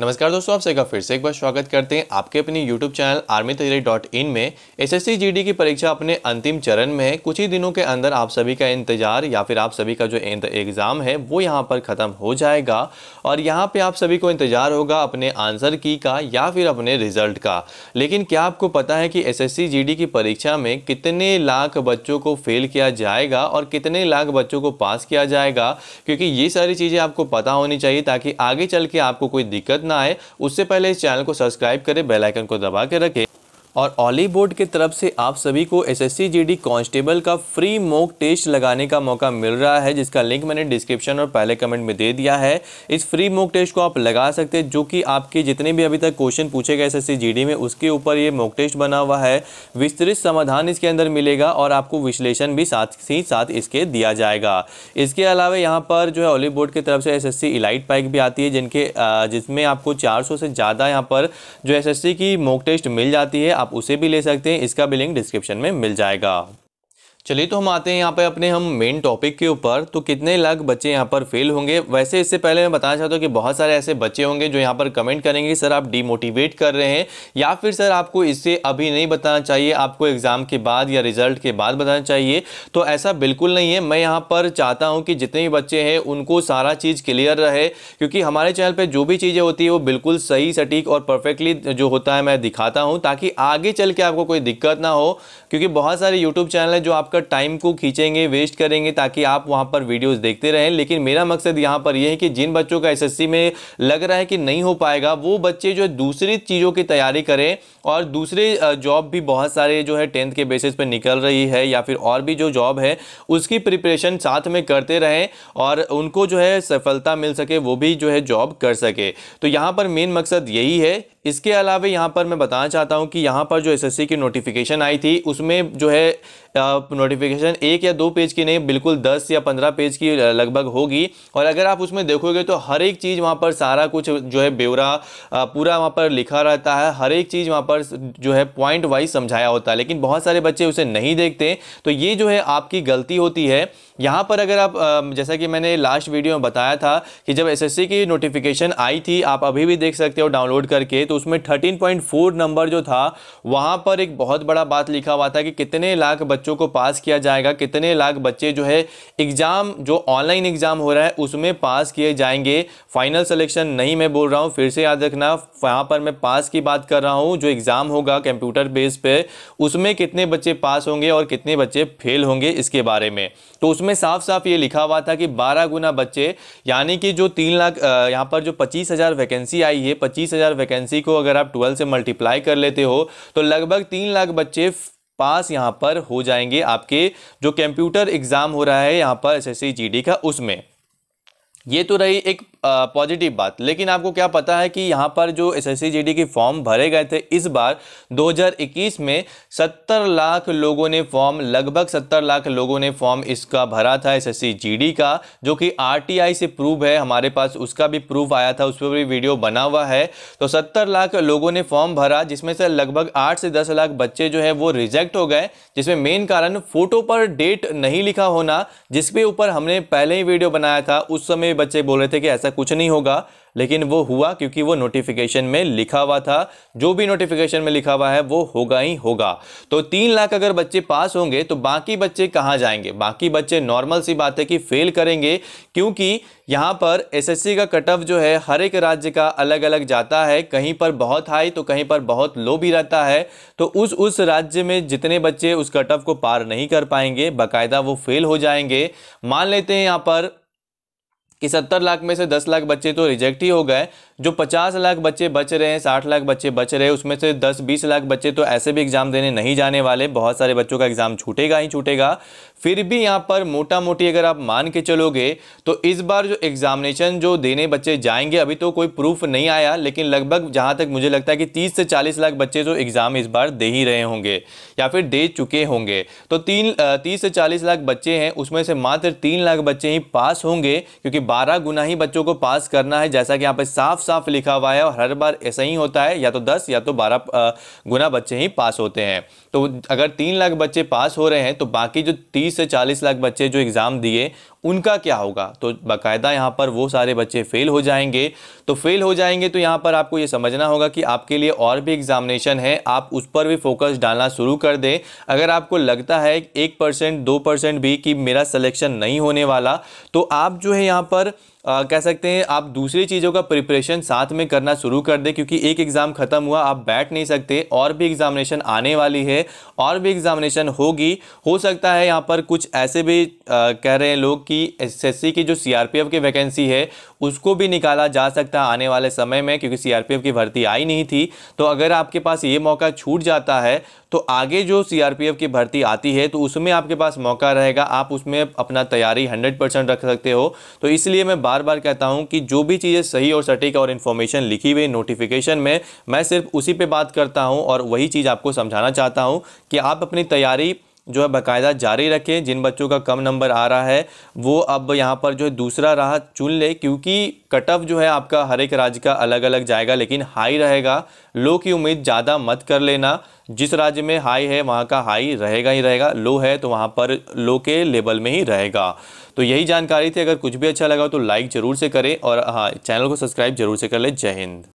नमस्कार दोस्तों आप सभी का फिर से एक बार स्वागत करते हैं आपके अपने YouTube चैनल आर्मी तैयारी डॉट इन में एस एस की परीक्षा अपने अंतिम चरण में है कुछ ही दिनों के अंदर आप सभी का इंतजार या फिर आप सभी का जो एग्ज़ाम है वो यहाँ पर ख़त्म हो जाएगा और यहाँ पे आप सभी को इंतजार होगा अपने आंसर की का या फिर अपने रिजल्ट का लेकिन क्या आपको पता है कि एस एस की परीक्षा में कितने लाख बच्चों को फेल किया जाएगा और कितने लाख बच्चों को पास किया जाएगा क्योंकि ये सारी चीज़ें आपको पता होनी चाहिए ताकि आगे चल के आपको कोई दिक्कत ना आए उससे पहले इस चैनल को सब्सक्राइब करें बेलाइकन को दबा के रखें और ऑली बोर्ड की तरफ से आप सभी को एस एस कांस्टेबल का फ्री मॉक टेस्ट लगाने का मौका मिल रहा है जिसका लिंक मैंने डिस्क्रिप्शन और पहले कमेंट में दे दिया है इस फ्री मॉक टेस्ट को आप लगा सकते हैं जो कि आपके जितने भी अभी तक क्वेश्चन पूछे गए एस एस में उसके ऊपर ये मॉक टेस्ट बना हुआ है विस्तृत समाधान इसके अंदर मिलेगा और आपको विश्लेषण भी साथ ही साथ इसके दिया जाएगा इसके अलावा यहाँ पर जो है बोर्ड की तरफ से एस एस इलाइट पाइक भी आती है जिनके जिसमें आपको चार से ज़्यादा यहाँ पर जो एस की मॉक टेस्ट मिल जाती है आप उसे भी ले सकते हैं इसका भी लिंक डिस्क्रिप्शन में मिल जाएगा चलिए तो हम आते हैं यहाँ पर अपने हम मेन टॉपिक के ऊपर तो कितने लाख बच्चे यहाँ पर फेल होंगे वैसे इससे पहले मैं बताना चाहता हूँ कि बहुत सारे ऐसे बच्चे होंगे जो यहाँ पर कमेंट करेंगे सर आप डीमोटिवेट कर रहे हैं या फिर सर आपको इससे अभी नहीं बताना चाहिए आपको एग्ज़ाम के बाद या रिजल्ट के बाद बताना चाहिए तो ऐसा बिल्कुल नहीं है मैं यहाँ पर चाहता हूँ कि जितने भी बच्चे हैं उनको सारा चीज़ क्लियर रहे क्योंकि हमारे चैनल पर जो भी चीज़ें होती है वो बिल्कुल सही सटीक और परफेक्टली जो होता है मैं दिखाता हूँ ताकि आगे चल के आपको कोई दिक्कत ना हो क्योंकि बहुत सारे यूट्यूब चैनल हैं जो आप आपका टाइम को खींचेंगे वेस्ट करेंगे ताकि आप वहाँ पर वीडियोज़ देखते रहें लेकिन मेरा मकसद यहाँ पर यह है कि जिन बच्चों का एस में लग रहा है कि नहीं हो पाएगा वो बच्चे जो है दूसरी चीज़ों की तैयारी करें और दूसरे जॉब भी बहुत सारे जो है टेंथ के बेसिस पर निकल रही है या फिर और भी जो जॉब है उसकी प्रिपरेशन साथ में करते रहें और उनको जो है सफलता मिल सके वो भी जो है जॉब कर सके तो यहाँ पर मेन मकसद यही है इसके अलावा यहाँ पर मैं बताना चाहता हूँ कि यहाँ पर जो एसएससी की नोटिफिकेशन आई थी उसमें जो है नोटिफिकेशन एक या दो पेज की नहीं बिल्कुल दस या पंद्रह पेज की लगभग होगी और अगर आप उसमें देखोगे तो हर एक चीज़ वहाँ पर सारा कुछ जो है ब्यौरा पूरा वहाँ पर लिखा रहता है हर एक चीज़ वहाँ पर जो है पॉइंट वाइज समझाया होता है लेकिन बहुत सारे बच्चे उसे नहीं देखते तो ये जो है आपकी गलती होती है यहाँ पर अगर आप जैसा कि मैंने लास्ट वीडियो में बताया था कि जब एस की नोटिफिकेशन आई थी आप अभी भी देख सकते हो डाउनलोड करके तो तो उसमें थर्टीन पॉइंट फोर नंबर जो था वहाँ पर एक बहुत बड़ा बात लिखा हुआ था कि कितने लाख बच्चों को पास किया जाएगा कितने लाख बच्चे जो है एग्ज़ाम जो ऑनलाइन एग्ज़ाम हो रहा है उसमें पास किए जाएंगे फाइनल सलेक्शन नहीं मैं बोल रहा हूँ फिर से याद रखना यहाँ पर मैं पास की बात कर रहा हूँ जो एग्ज़ाम होगा कंप्यूटर बेस पर उसमें कितने बच्चे पास होंगे और कितने बच्चे फेल होंगे इसके बारे में तो उसमें साफ साफ ये लिखा हुआ था कि बारह गुना बच्चे यानी कि जो तीन लाख यहाँ पर जो पच्चीस हज़ार वैकेंसी आई है पच्चीस हज़ार वैकेंसी को अगर आप ट्वेल्व से मल्टीप्लाई कर लेते हो तो लगभग तीन लाख बच्चे पास यहाँ पर हो जाएंगे आपके जो कंप्यूटर एग्ज़ाम हो रहा है यहाँ पर S S C G D का उसमें ये तो रही एक पॉजिटिव बात लेकिन आपको क्या पता है कि यहाँ पर जो एस एस सी की फॉर्म भरे गए थे इस बार 2021 में 70 लाख लोगों ने फॉर्म लगभग 70 लाख लोगों ने फॉर्म इसका भरा था एस एस सी का जो कि आर से प्रूफ है हमारे पास उसका भी प्रूफ आया था उस पर भी वीडियो बना हुआ है तो सत्तर लाख लोगों ने फॉर्म भरा जिसमें से लगभग आठ से दस लाख बच्चे जो है वो रिजेक्ट हो गए जिसमें मेन कारण फ़ोटो पर डेट नहीं लिखा होना जिसके ऊपर हमने पहले ही वीडियो बनाया था उस समय भी बच्चे बोल रहे थे कि ऐसा कुछ नहीं होगा लेकिन वो हुआ क्योंकि वो नोटिफिकेशन में लिखा हुआ था जो भी नोटिफिकेशन में लिखा हुआ है वो होगा ही होगा तो तीन लाख अगर बच्चे पास होंगे तो बाकी बच्चे कहाँ जाएंगे बाकी बच्चे नॉर्मल सी बात है कि फेल करेंगे क्योंकि यहाँ पर एसएससी का कट ऑफ जो है हर एक राज्य का अलग अलग जाता है कहीं पर बहुत हाई तो कहीं पर बहुत लो भी रहता है तो उस उस राज्य में जितने बच्चे उस कट ऑफ को पार नहीं कर पाएंगे बाकायदा वो फेल हो जाएंगे मान लेते हैं यहाँ पर कि 70 लाख में से 10 लाख बच्चे तो रिजेक्ट ही हो गए जो 50 लाख बच्चे बच रहे हैं 60 लाख बच्चे बच रहे हैं उसमें से 10-20 लाख बच्चे तो ऐसे भी एग्ज़ाम देने नहीं जाने वाले बहुत सारे बच्चों का एग्ज़ाम छूटेगा ही छूटेगा फिर भी यहाँ पर मोटा मोटी अगर आप मान के चलोगे तो इस बार जो एग्ज़ामिनेशन जो देने बच्चे जाएंगे अभी तो कोई प्रूफ नहीं आया लेकिन लगभग जहाँ तक मुझे लगता है कि तीस से चालीस लाख बच्चे जो तो एग्ज़ाम इस बार दे ही रहे होंगे या फिर दे चुके होंगे तो तीन तीस से चालीस लाख बच्चे हैं उसमें से मात्र तीन लाख बच्चे ही पास होंगे क्योंकि बारह गुना ही बच्चों को पास करना है जैसा कि यहाँ पर साफ साफ लिखा हुआ है और हर बार ऐसा ही होता है या तो दस या तो बारह गुना बच्चे ही पास होते हैं तो अगर तीन लाख बच्चे पास हो रहे हैं तो बाकी जो तीस से चालीस लाख बच्चे जो एग्ज़ाम दिए उनका क्या होगा तो बाकायदा यहाँ पर वो सारे बच्चे फ़ेल हो जाएंगे तो फ़ेल हो जाएंगे तो यहाँ पर आपको ये समझना होगा कि आपके लिए और भी एग्ज़ामिनेशन है आप उस पर भी फोकस डालना शुरू कर दें अगर आपको लगता है एक परसेंट दो परसेंट भी कि मेरा सिलेक्शन नहीं होने वाला तो आप जो है यहाँ पर God आ, कह सकते हैं आप दूसरी चीज़ों का प्रिपरेशन साथ में करना शुरू कर दें क्योंकि एक एग्ज़ाम ख़त्म हुआ आप बैठ नहीं सकते और भी एग्ज़ामिनेशन आने वाली है और भी एग्ज़ामिनेशन होगी हो सकता है यहाँ पर कुछ ऐसे भी आ, कह रहे हैं लोग कि एसएससी की जो सीआरपीएफ की वैकेंसी है उसको भी निकाला जा सकता है आने वाले समय में क्योंकि एफ की भर्ती आई नहीं थी तो अगर आपके पास ये मौका छूट जाता है तो आगे जो एफ की भर्ती आती है तो उसमें आपके पास मौका रहेगा आप उसमें अपना तैयारी हंड्रेड परसेंट रख सकते हो तो इसलिए मैं बात बार बार कहता हूँ कि जो भी चीज़ें सही और सटीक और इन्फॉर्मेशन लिखी हुई नोटिफिकेशन में मैं सिर्फ उसी पर बात करता हूँ और वही चीज़ आपको समझाना चाहता हूँ कि आप अपनी तैयारी जो है बाकायदा जारी रखें जिन बच्चों का कम नंबर आ रहा है वो अब यहाँ पर जो है दूसरा राह चुन ले क्योंकि कट ऑफ जो है आपका हर एक राज्य का अलग अलग जाएगा लेकिन हाई रहेगा लो की उम्मीद ज़्यादा मत कर लेना जिस राज्य में हाई है वहाँ का हाई रहेगा ही रहेगा लो है तो वहाँ पर लो के लेवल में ही रहेगा तो यही जानकारी थी अगर कुछ भी अच्छा लगा तो लाइक ज़रूर से करें और हाँ चैनल को सब्सक्राइब जरूर से कर लें जय हिंद